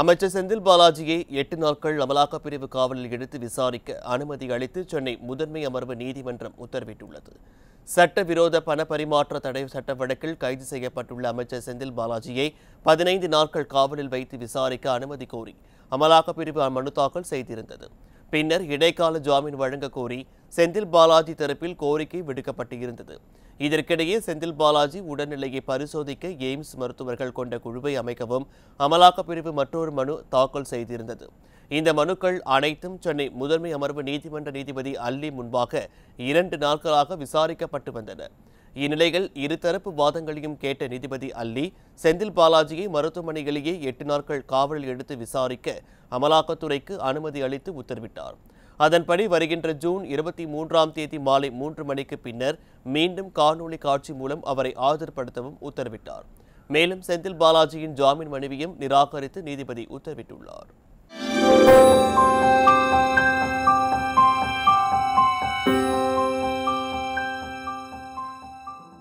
அமைச்சர் செந்தில் பாலாஜியை எட்டு நாட்கள் அமலாக்கப் பிரிவு காவலில் எடுத்து விசாரிக்க அனுமதி அளித்து சென்னை முதன்மை அமர்வு நீதிமன்றம் உத்தரவிட்டுள்ளது சட்டவிரோத பண பரிமாற்ற தடை சட்ட வழக்கில் கைது செய்யப்பட்டுள்ள அமைச்சர் செந்தில் பாலாஜியை பதினைந்து நாட்கள் காவலில் வைத்து விசாரிக்க அனுமதி கோரி அமலாக்கப் பிரிவு மனு தாக்கல் செய்திருந்தது பின்னர் இடைக்கால ஜாமீன் வழங்க கோரி செந்தில் பாலாஜி தரப்பில் கோரிக்கை விடுக்கப்பட்டு இருந்தது இதற்கிடையே செந்தில் பாலாஜி உடல்நிலையை பரிசோதிக்க எய்ம்ஸ் மருத்துவர்கள் கொண்ட குழுவை அமைக்கவும் அமலாக்கப் பிரிவு மற்றொரு மனு தாக்கல் செய்திருந்தது இந்த மனுக்கள் அனைத்தும் சென்னை முதன்மை அமர்வு நீதிமன்ற நீதிபதி அல்லி முன்பாக இரண்டு நாட்களாக விசாரிக்கப்பட்டு வந்தன இந்நிலையில் இருதரப்பு வாதங்களையும் கேட்ட நீதிபதி அல்லி செந்தில் பாலாஜியை மருத்துவமனையிலேயே எட்டு நாட்கள் காவலில் எடுத்து விசாரிக்க அமலாக்கத்துறைக்கு அனுமதி அளித்து உத்தரவிட்டார் அதன்படி வருகின்ற ஜூன் இருபத்தி மூன்றாம் தேதி மாலை மூன்று மணிக்கு பின்னர் மீண்டும் காணொலி காட்சி மூலம் அவரை ஆஜர்படுத்தவும் உத்தரவிட்டார் மேலும் செந்தில் பாலாஜியின் ஜாமீன் மனுவையும் நிராகரித்து நீதிபதி உத்தரவிட்டுள்ளார்